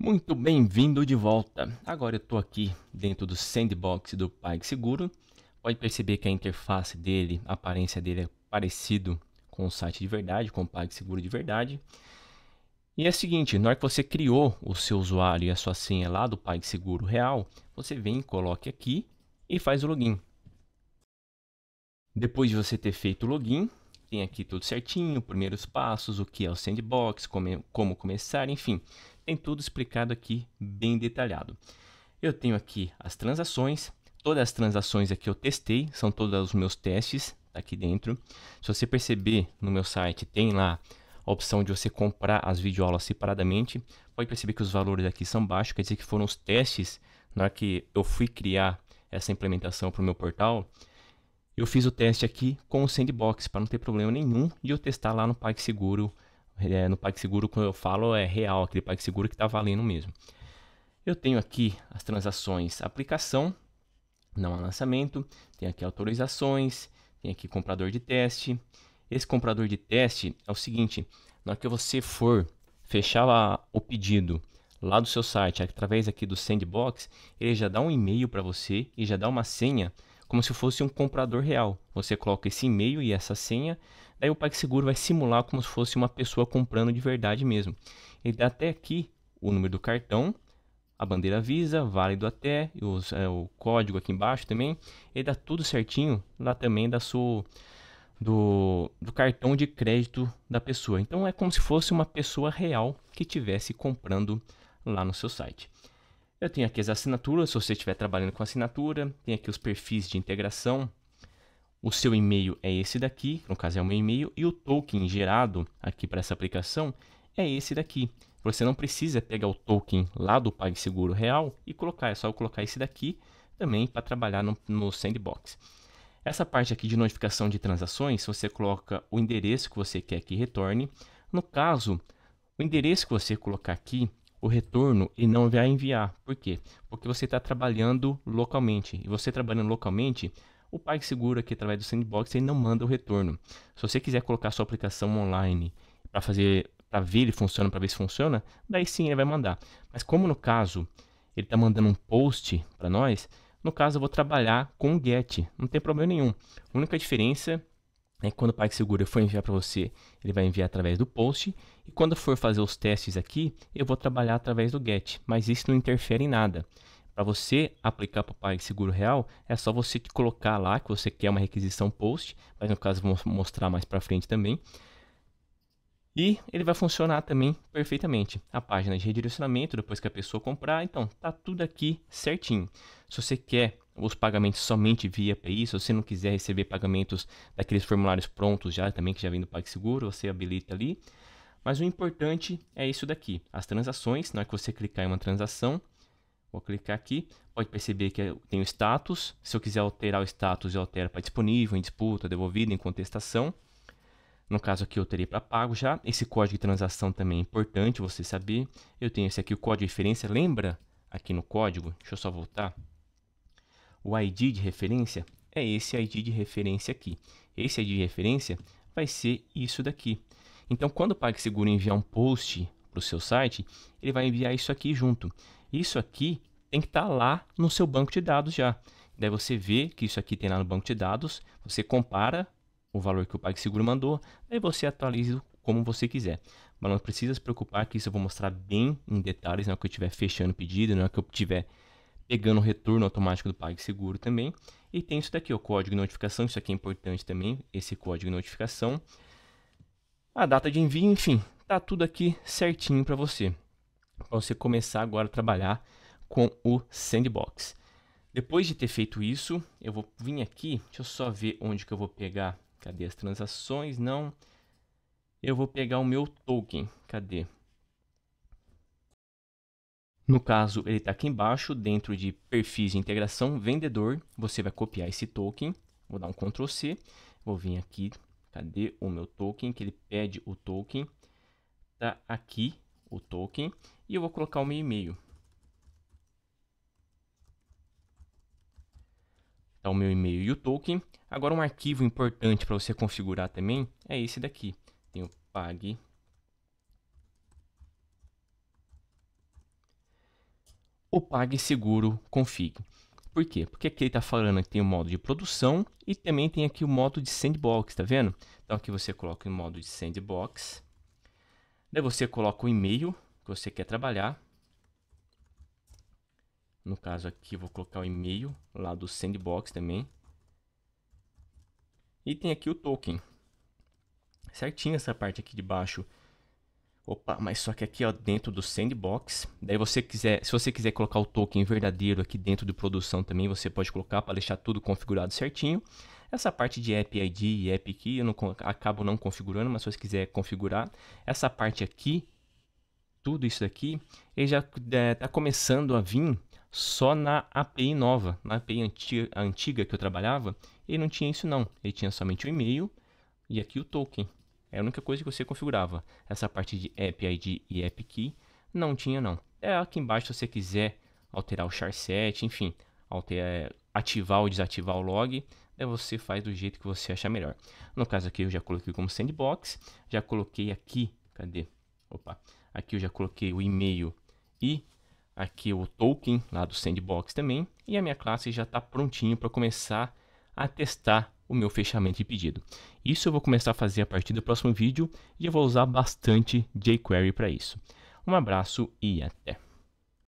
Muito bem-vindo de volta. Agora eu estou aqui dentro do sandbox do PagSeguro. Pode perceber que a interface dele, a aparência dele é parecido com o site de verdade, com o PagSeguro de verdade. E é o seguinte, na hora que você criou o seu usuário e a sua senha lá do PagSeguro real, você vem, coloque aqui e faz o login. Depois de você ter feito o login, tem aqui tudo certinho, primeiros passos, o que é o sandbox, como, como começar, enfim. Tem tudo explicado aqui bem detalhado. Eu tenho aqui as transações, todas as transações aqui eu testei, são todos os meus testes tá aqui dentro. Se você perceber no meu site, tem lá a opção de você comprar as videoaulas separadamente. Pode perceber que os valores aqui são baixos, quer dizer que foram os testes na hora que eu fui criar essa implementação para o meu portal. Eu fiz o teste aqui com o sandbox para não ter problema nenhum e eu testar lá no PagSeguro. É, no PagSeguro, quando eu falo, é real, aquele PagSeguro que está valendo mesmo. Eu tenho aqui as transações aplicação, não há lançamento, tem aqui autorizações, tem aqui comprador de teste. Esse comprador de teste é o seguinte, na hora que você for fechar o pedido lá do seu site, através aqui do Sandbox, ele já dá um e-mail para você e já dá uma senha como se fosse um comprador real. Você coloca esse e-mail e essa senha, daí o PagSeguro vai simular como se fosse uma pessoa comprando de verdade mesmo. Ele dá até aqui o número do cartão, a bandeira Visa, válido até, os, é, o código aqui embaixo também. Ele dá tudo certinho lá também da sua, do, do cartão de crédito da pessoa. Então é como se fosse uma pessoa real que estivesse comprando lá no seu site. Eu tenho aqui as assinaturas, se você estiver trabalhando com assinatura, tem aqui os perfis de integração. O seu e-mail é esse daqui, no caso é o meu e-mail, e o token gerado aqui para essa aplicação é esse daqui. Você não precisa pegar o token lá do PagSeguro Real e colocar, é só eu colocar esse daqui também para trabalhar no, no Sandbox. Essa parte aqui de notificação de transações, você coloca o endereço que você quer que retorne. No caso, o endereço que você colocar aqui, o retorno e não vai enviar. Por quê? Porque você está trabalhando localmente. E você trabalhando localmente, o PagSeguro aqui através do Sandbox ele não manda o retorno. Se você quiser colocar sua aplicação online para fazer, para ver ele funciona, para ver se funciona, daí sim ele vai mandar. Mas como no caso ele está mandando um post para nós, no caso eu vou trabalhar com o GET, não tem problema nenhum. A única diferença né? quando o PagSeguro for enviar para você, ele vai enviar através do POST. E quando for fazer os testes aqui, eu vou trabalhar através do GET. Mas isso não interfere em nada. Para você aplicar para o PagSeguro Real, é só você colocar lá que você quer uma requisição POST. Mas no caso, vou mostrar mais para frente também. E ele vai funcionar também perfeitamente. A página de redirecionamento, depois que a pessoa comprar, então tá tudo aqui certinho. Se você quer os pagamentos somente via PI. Se você não quiser receber pagamentos daqueles formulários prontos já, também que já vem do PagSeguro, você habilita ali. Mas o importante é isso daqui, as transações. Na hora que você clicar em uma transação, vou clicar aqui, pode perceber que tem o status. Se eu quiser alterar o status, eu altero para disponível, em disputa, devolvido, em contestação. No caso aqui eu terei para pago já. Esse código de transação também é importante você saber. Eu tenho esse aqui, o código de referência. Lembra aqui no código? Deixa eu só voltar o ID de referência é esse ID de referência aqui. Esse ID de referência vai ser isso daqui. Então, quando o PagSeguro enviar um post para o seu site, ele vai enviar isso aqui junto. Isso aqui tem que estar tá lá no seu banco de dados já. Daí você vê que isso aqui tem lá no banco de dados, você compara o valor que o PagSeguro mandou, aí você atualiza como você quiser. Mas não precisa se preocupar que isso eu vou mostrar bem em detalhes na hora que eu estiver fechando o pedido, na hora que eu estiver pegando o retorno automático do PagSeguro também. E tem isso daqui, o código de notificação, isso aqui é importante também, esse código de notificação. A data de envio, enfim, tá tudo aqui certinho para você. Para você começar agora a trabalhar com o Sandbox. Depois de ter feito isso, eu vou vir aqui, deixa eu só ver onde que eu vou pegar. Cadê as transações? Não. Eu vou pegar o meu token. Cadê? No caso, ele está aqui embaixo, dentro de perfis de integração, vendedor, você vai copiar esse token, vou dar um Ctrl C, vou vir aqui, cadê o meu token, que ele pede o token, tá aqui o token, e eu vou colocar o meu e-mail. Tá o meu e-mail e o token. Agora um arquivo importante para você configurar também é esse daqui. Tem o pag o PagSeguro Config. Por quê? Porque aqui ele está falando que tem o modo de produção e também tem aqui o modo de sandbox, tá vendo? Então aqui você coloca o modo de sandbox, daí você coloca o e-mail que você quer trabalhar. No caso aqui vou colocar o e-mail lá do sandbox também. E tem aqui o token. Certinho essa parte aqui de baixo Opa, mas só que aqui ó, dentro do sandbox, daí você quiser, se você quiser colocar o token verdadeiro aqui dentro de produção também, você pode colocar para deixar tudo configurado certinho. Essa parte de app ID e app key eu não, acabo não configurando, mas se você quiser configurar, essa parte aqui, tudo isso aqui, ele já está é, tá começando a vir só na API nova, na API antiga, antiga que eu trabalhava, ele não tinha isso não, ele tinha somente o e-mail e aqui o token. É a única coisa que você configurava. Essa parte de app ID e app key não tinha não. É aqui embaixo se você quiser alterar o char set, enfim, alterar, é, ativar ou desativar o log, é você faz do jeito que você achar melhor. No caso aqui eu já coloquei como sandbox, já coloquei aqui, cadê? Opa, aqui eu já coloquei o e-mail e aqui o token lá do sandbox também, e a minha classe já está prontinho para começar a testar o meu fechamento de pedido. Isso eu vou começar a fazer a partir do próximo vídeo e eu vou usar bastante jQuery para isso. Um abraço e até!